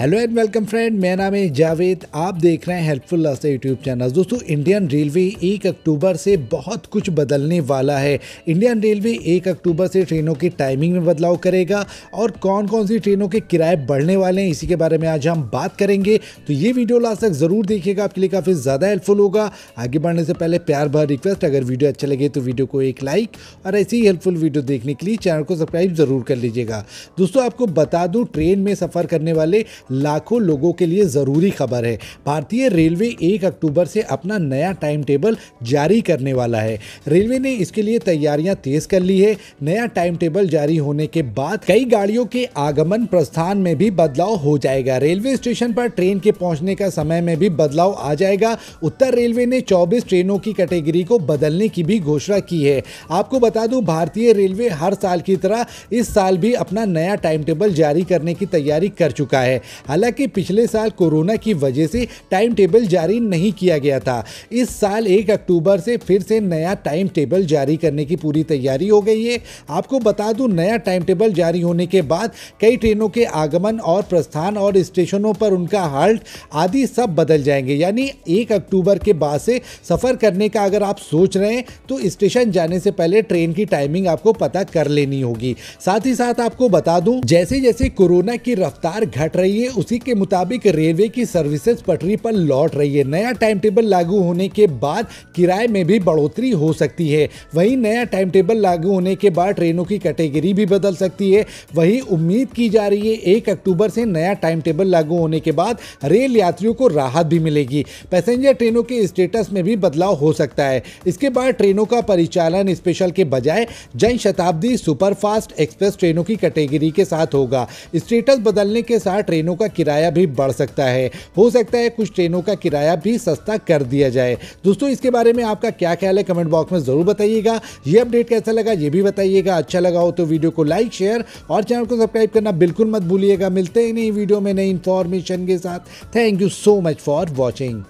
hello and welcome friend मेरा नाम है जावेद आप देख रहे हैं हेल्पफुल रास्ता यूट्यूब चैनल दोस्तों इंडियन रेलवे एक अक्टूबर से बहुत कुछ बदलने वाला है इंडियन रेलवे एक अक्टूबर से ट्रेनों की टाइमिंग में बदलाव करेगा और कौन कौन सी ट्रेनों के किराए बढ़ने वाले हैं इसी के बारे में आज हम बात करेंगे तो ये वीडियो लास्ट तक ज़रूर देखिएगा आपके लिए काफ़ी ज़्यादा हेल्पफुल होगा आगे बढ़ने से पहले प्यार भर रिक्वेस्ट अगर वीडियो अच्छा लगे तो वीडियो को एक लाइक और ऐसी ही हेल्पफुल वीडियो देखने के लिए चैनल को सब्सक्राइब ज़रूर कर लीजिएगा दोस्तों आपको बता दूँ ट्रेन में सफ़र करने वाले लाखों लोगों के लिए ज़रूरी खबर है भारतीय रेलवे एक अक्टूबर से अपना नया टाइम टेबल जारी करने वाला है रेलवे ने इसके लिए तैयारियां तेज़ कर ली है नया टाइम टेबल जारी होने के बाद कई गाड़ियों के आगमन प्रस्थान में भी बदलाव हो जाएगा रेलवे स्टेशन पर ट्रेन के पहुंचने का समय में भी बदलाव आ जाएगा उत्तर रेलवे ने 24 ट्रेनों की कैटेगरी को बदलने की भी घोषणा की है आपको बता दूं भारतीय रेलवे हर साल की तरह इस साल भी अपना नया टाइम टेबल जारी करने की तैयारी कर चुका है हालांकि पिछले साल कोरोना की वजह से टाइम टेबल जारी नहीं किया गया था इस साल एक अक्टूबर से फिर से नया टाइम टेबल जारी करने की पूरी तैयारी हो गई है आपको बता दूं नया टाइम टेबल जारी होने के बाद कई ट्रेनों के आगमन और प्रस्थान और स्टेशनों पर उनका हाल्ट आदि सब बदल जाएंगे यानी एक अक्टूबर के बाद से सफ़र करने का अगर आप सोच रहे हैं तो स्टेशन जाने से पहले ट्रेन की टाइमिंग आपको पता कर लेनी होगी साथ ही साथ आपको बता दूं जैसे जैसे कोरोना की रफ्तार घट रही है है उसी के मुताबिक रेलवे की सर्विसेज पटरी पर लौट रही है नया टाइम टेबल लागू होने के बाद किराए में भी बढ़ोतरी हो सकती है वहीं नया टाइम टेबल लागू होने के बाद ट्रेनों की कैटेगरी भी बदल सकती है वहीं उम्मीद की जा रही है एक अक्टूबर से नया टाइम टेबल लागू होने के बाद रेल यात्रियों को राहत भी मिलेगी पैसेंजर ट्रेनों के स्टेटस में भी बदलाव हो सकता है इसके बाद ट्रेनों का परिचालन स्पेशल के बजाय जन शताब्दी सुपरफास्ट एक्सप्रेस ट्रेनों की कैटेगरी के साथ होगा स्टेटस बदलने के साथ ट्रेनों ट्रेनों का किराया भी बढ़ सकता है हो सकता है कुछ ट्रेनों का किराया भी सस्ता कर दिया जाए दोस्तों इसके बारे में आपका क्या ख्याल है कमेंट बॉक्स में ज़रूर बताइएगा ये अपडेट कैसा लगा ये भी बताइएगा अच्छा लगा हो तो वीडियो को लाइक शेयर और चैनल को सब्सक्राइब करना बिल्कुल मत भूलिएगा मिलते ही नई वीडियो में नई इन्फॉर्मेशन के साथ thank you so much for watching